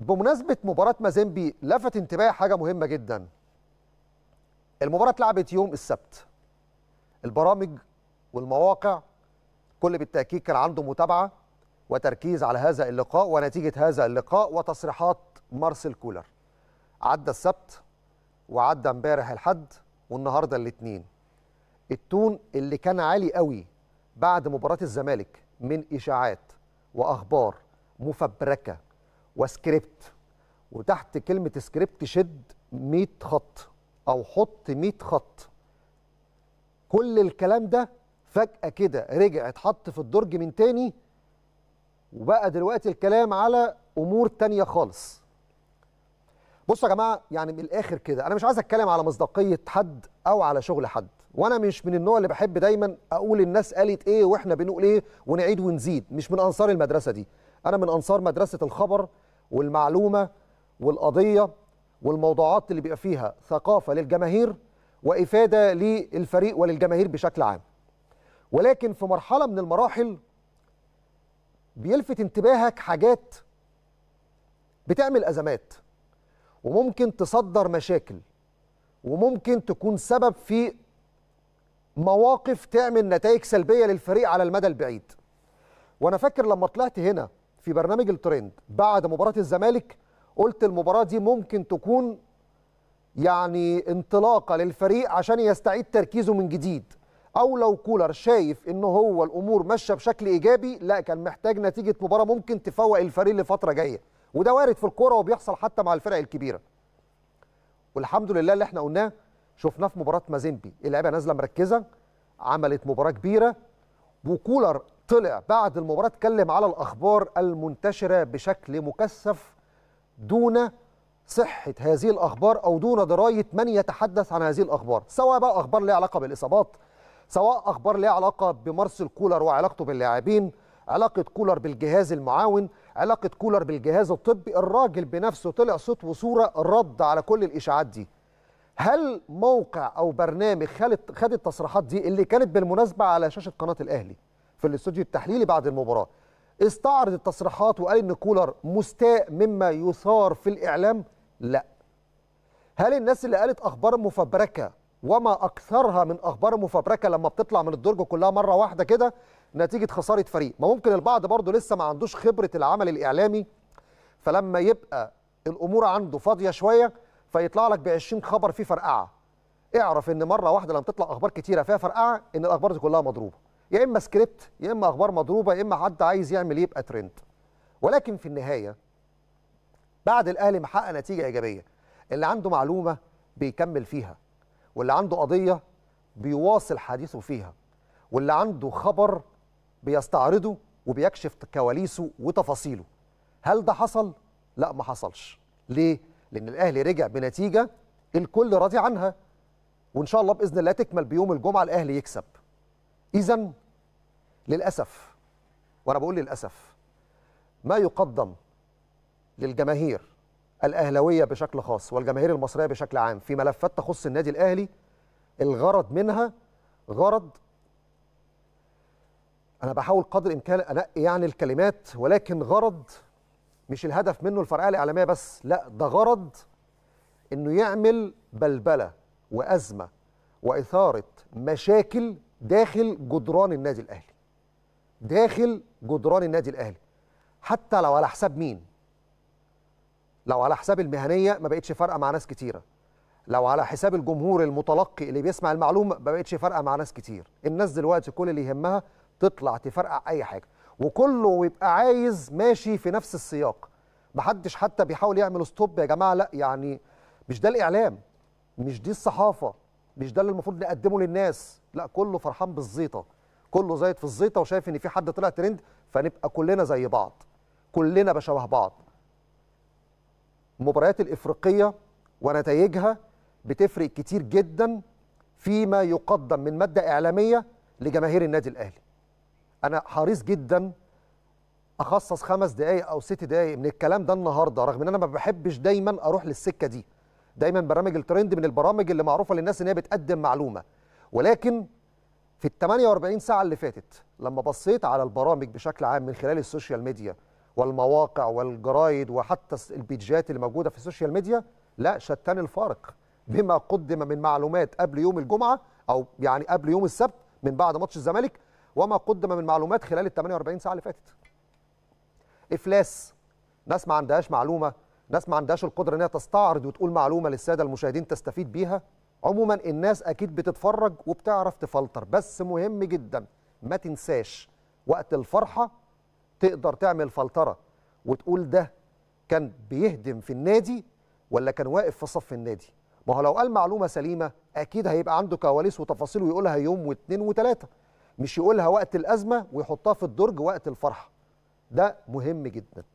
بمناسبه مباراه مازيمبي لفت انتباهي حاجه مهمه جدا المباراه اتلعبت يوم السبت البرامج والمواقع كل بالتاكيد كان عنده متابعه وتركيز على هذا اللقاء ونتيجه هذا اللقاء وتصريحات مارسيل كولر عدى السبت وعدى امبارح الحد والنهارده الاثنين التون اللي كان عالي قوي بعد مباراه الزمالك من اشاعات واخبار مفبركه وسكريبت وتحت كلمه سكريبت شد 100 خط او حط 100 خط كل الكلام ده فجاه كده رجع اتحط في الدرج من تاني وبقى دلوقتي الكلام على امور تانية خالص بصوا يا جماعه يعني من الاخر كده انا مش عايز اتكلم على مصداقيه حد او على شغل حد وانا مش من النوع اللي بحب دايما اقول الناس قالت ايه واحنا بنقول ايه ونعيد ونزيد مش من انصار المدرسه دي انا من انصار مدرسه الخبر والمعلومه والقضيه والموضوعات اللي بيبقى فيها ثقافه للجماهير وافاده للفريق وللجماهير بشكل عام. ولكن في مرحله من المراحل بيلفت انتباهك حاجات بتعمل ازمات وممكن تصدر مشاكل وممكن تكون سبب في مواقف تعمل نتائج سلبيه للفريق على المدى البعيد. وانا فاكر لما طلعت هنا في برنامج الترند بعد مباراه الزمالك قلت المباراه دي ممكن تكون يعني انطلاقه للفريق عشان يستعيد تركيزه من جديد او لو كولر شايف ان هو الامور ماشيه بشكل ايجابي لا كان محتاج نتيجه مباراه ممكن تفوق الفريق لفتره جايه وده وارد في الكوره وبيحصل حتى مع الفرق الكبيره والحمد لله اللي احنا قلناه شفناه في مباراه مازيمبي اللعيبه نازله مركزه عملت مباراه كبيره وكولر طلع بعد المباراة اتكلم على الأخبار المنتشرة بشكل مكثف دون صحة هذه الأخبار أو دون دراية من يتحدث عن هذه الأخبار سواء بقى أخبار ليها علاقة بالإصابات سواء أخبار ليها علاقة بمارسيل كولر وعلاقته باللاعبين علاقة كولر بالجهاز المعاون علاقة كولر بالجهاز الطبي الراجل بنفسه طلع صوت وصورة رد على كل الإشاعات دي هل موقع أو برنامج خد التصريحات دي اللي كانت بالمناسبة على شاشة قناة الأهلي في الاستوديو التحليلي بعد المباراه استعرض التصريحات وقال ان كولر مستاء مما يثار في الاعلام لا هل الناس اللي قالت اخبار مفبركه وما اكثرها من اخبار مفبركه لما بتطلع من الدرج كلها مره واحده كده نتيجه خساره فريق ما ممكن البعض برضه لسه ما عندوش خبره العمل الاعلامي فلما يبقى الامور عنده فاضيه شويه فيطلع لك ب 20 خبر فيه فرقعه اعرف ان مره واحده لما تطلع اخبار كتيره فيها فرقعه ان الاخبار دي كلها مضروبه يا اما سكريبت يا اما اخبار مضروبه يا اما حد عايز يعمل يبقى ترند ولكن في النهايه بعد الاهلي محقق نتيجه ايجابيه اللي عنده معلومه بيكمل فيها واللي عنده قضيه بيواصل حديثه فيها واللي عنده خبر بيستعرضه وبيكشف كواليسه وتفاصيله هل ده حصل لا ما حصلش ليه لان الاهلي رجع بنتيجه الكل راضي عنها وان شاء الله باذن الله تكمل بيوم الجمعه الاهلي يكسب إذا للأسف وأنا بقول للأسف ما يقدم للجماهير الاهلاويه بشكل خاص والجماهير المصرية بشكل عام في ملفات تخص النادي الأهلي الغرض منها غرض أنا بحاول قدر الإمكان أنقي يعني الكلمات ولكن غرض مش الهدف منه الفرقعة الإعلامية بس لا ده غرض إنه يعمل بلبلة وأزمة وإثارة مشاكل داخل جدران النادي الاهلي داخل جدران النادي الاهلي حتى لو على حساب مين لو على حساب المهنيه ما بقتش فارقه مع ناس كتيره لو على حساب الجمهور المتلقي اللي بيسمع المعلومه ما بقتش فارقه مع ناس كتير الناس دلوقتي كل اللي يهمها تطلع تفرقع اي حاجه وكله ويبقى عايز ماشي في نفس السياق محدش حتى بيحاول يعمل ستوب يا جماعه لا يعني مش ده الاعلام مش دي الصحافه مش ده اللي المفروض نقدمه للناس لا كله فرحان بالزيطه كله زايد في الزيطه وشايف ان في حد طلع ترند فنبقى كلنا زي بعض كلنا بشبه بعض المباريات الافريقيه ونتائجها بتفرق كتير جدا فيما يقدم من ماده اعلاميه لجماهير النادي الاهلي انا حريص جدا اخصص خمس دقائق او ست دقائق من الكلام ده النهارده رغم ان انا ما بحبش دايما اروح للسكه دي دايما برامج الترند من البرامج اللي معروفه للناس ان هي بتقدم معلومه ولكن في ال 48 ساعه اللي فاتت لما بصيت على البرامج بشكل عام من خلال السوشيال ميديا والمواقع والجرايد وحتى البيجات اللي موجوده في السوشيال ميديا لا شتان الفارق بما قدم من معلومات قبل يوم الجمعه او يعني قبل يوم السبت من بعد ماتش الزمالك وما قدم من معلومات خلال ال 48 ساعه اللي فاتت. افلاس ناس ما عندهاش معلومه، ناس ما عندهاش القدره انها تستعرض وتقول معلومه للساده المشاهدين تستفيد بيها عموما الناس اكيد بتتفرج وبتعرف تفلتر بس مهم جدا ما تنساش وقت الفرحه تقدر تعمل فلتره وتقول ده كان بيهدم في النادي ولا كان واقف في صف النادي ما هو لو قال معلومه سليمه اكيد هيبقى عنده كواليس وتفاصيل ويقولها يوم واثنين وثلاثه مش يقولها وقت الازمه ويحطها في الدرج وقت الفرحه ده مهم جدا